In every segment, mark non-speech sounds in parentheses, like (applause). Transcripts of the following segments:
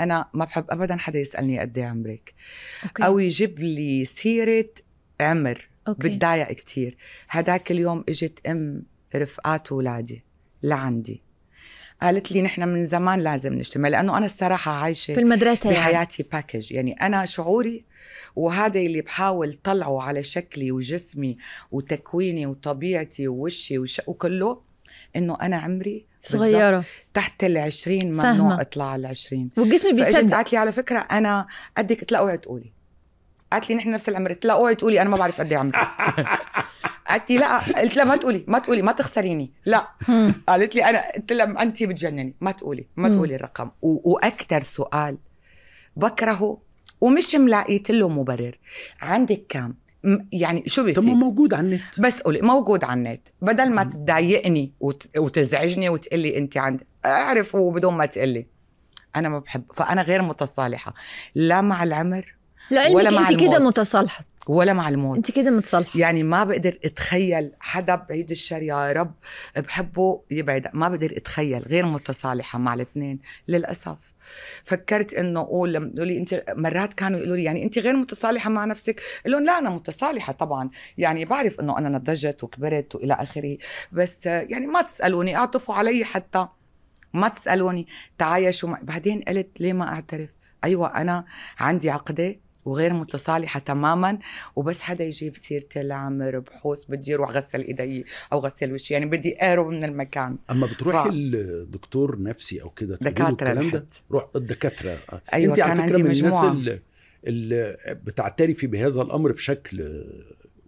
انا ما بحب ابدا حدا يسالني قد ايه عمرك أوكي. او يجيب لي سيره عمر أوكي. بتضايق كثير هداك اليوم اجت ام رفقات اولادي لعندي قالت لي نحن من زمان لازم نجتمع لانه انا الصراحه عايشه في المدرسه يعني. بحياتي يعني. باكج يعني انا شعوري وهذا اللي بحاول طلعه على شكلي وجسمي وتكويني وطبيعتي ووشي وش... وكله انه انا عمري صغيرة تحت ال 20 ممنوع فهمة. اطلع على ال 20 والجسم بيصدق قالت لي على فكرة أنا قدك قلت لها اوعي تقولي قالت لي نحن نفس العمر قلت لها اوعي تقولي أنا ما بعرف قد إيه عمري (laughs) قالت لي لا قلت لها ما تقولي ما تقولي ما تخسريني لا قالت لي أنا قلت لها أنت بتجنني ما تقولي ما تقولي الرقم وأكثر سؤال بكرهه ومش ملاقيت له مبرر عندك كام يعني شو بيصير؟ طب موجود على النت بس قولي موجود على النت بدل ما تضايقني وتزعجني وتقلي انت عند اعرف وبدون ما تقلي انا ما بحب فانا غير متصالحه لا مع العمر لا ولا مع انت كده متصالحه ولا مع الموت انت كده متصالحه يعني ما بقدر اتخيل حدا بعيد الشر يا رب بحبه يبعد ما بقدر اتخيل غير متصالحه مع الاثنين للاسف فكرت انه اقول لما لي انت مرات كانوا يقولوا لي يعني انت غير متصالحه مع نفسك اقول لهم لا انا متصالحه طبعا يعني بعرف انه انا نضجت وكبرت والى اخره بس يعني ما تسالوني اعطفوا علي حتى ما تسالوني تعايشوا بعدين قلت ليه ما اعترف ايوه انا عندي عقده وغير متصالحه تماما وبس حدا يجيب سيره العمر بحوث بدي اروح غسل ايدي او غسل وشي يعني بدي اهرب من المكان اما بتروحي ف... لدكتور نفسي او كده دكاتره الكلام ده روح الدكاتره أيوة انت على فكره من الناس اللي بتعترفي بهذا الامر بشكل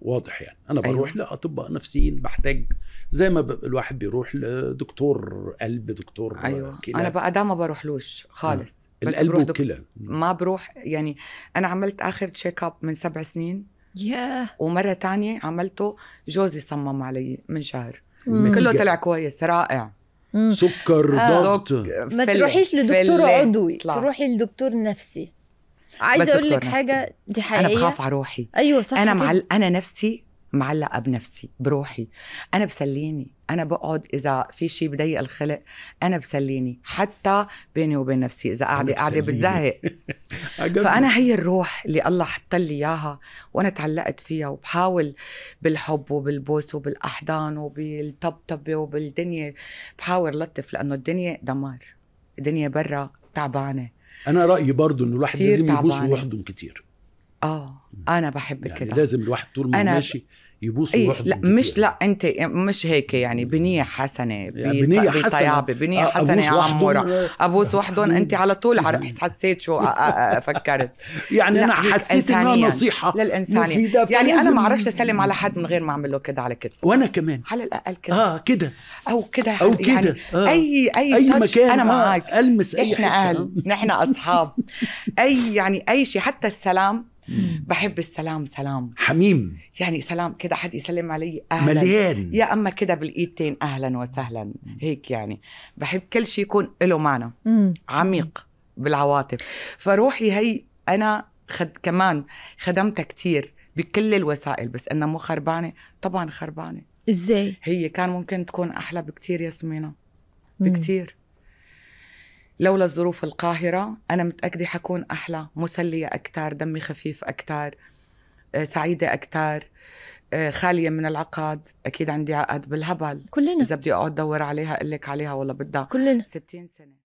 واضح يعني انا بروح أيوة. لاطباء نفسيين بحتاج زي ما الواحد بيروح لدكتور قلب دكتور ايوه كلى انا بقى ده ما بروحلوش خالص بس القلب والكلى ما بروح يعني انا عملت اخر تشيك اب من سبع سنين yeah. ومره تانية عملته جوزي صمم علي من شهر مم. كله طلع كويس رائع مم. سكر آه. ضغط آه. ما تروحيش لدكتور عضوي تروحي لدكتور نفسي عايزه اقول لك حاجه دي حقيقيه انا بخاف على روحي ايوه صح انا معل... انا نفسي معلقه بنفسي بروحي انا بسليني انا بقعد اذا في شيء بضيق الخلق انا بسليني حتى بيني وبين نفسي اذا قاعده قاعده بتزهق (laughs) فانا هي الروح اللي الله حط لي اياها وانا تعلقت فيها وبحاول بالحب وبالبوس وبالاحضان وبالطبطبه وبالدنيا بحاول لطف لانه الدنيا دمار الدنيا برا تعبانه انا رايي برضو ان الواحد لازم يبوس ويحضن كتير اه انا بحب يعني كده لازم الواحد طول ما أنا ماشي يبوس إيه لا مش يعني. لا انت مش هيك يعني بنيه حسنه يعني بنيه حسنه بنيه آه، حسنه يا عمورة ابوس وحدهم انت (laughs) على طول حسيت شو فكرت (laughs) يعني انا حسيت انها نصيحه للانسانيه يعني انا ما اعرفش اسلم على حد من غير ما اعمل له كده على كتفه وانا كمان على الاقل كده اه كده او كده او يعني كده يعني آه. اي اي, أي مكان انا معك آه. المس احنا اهل آه. نحن اصحاب (laughs) اي يعني اي شيء حتى السلام بحب السلام سلام حميم يعني سلام كده حد يسلم علي اهلا مليان يا اما كده بالايدتين اهلا وسهلا هيك يعني بحب كل شيء يكون له معنى عميق بالعواطف فروحي هي انا خد كمان خدمتها كتير بكل الوسائل بس انها مو خربانه طبعا خربانه ازاي هي كان ممكن تكون احلى بكتير ياسمينه بكتير لولا الظروف القاهرة أنا متأكدة حكون أحلى مسلية أكتر دمي خفيف أكتر آه، سعيدة أكتر آه، خالية من العقد أكيد عندي عقد بالهبل كلنا إذا بدي أقعد أدور عليها أقول لك عليها ولا بدها كلنا 60 سنة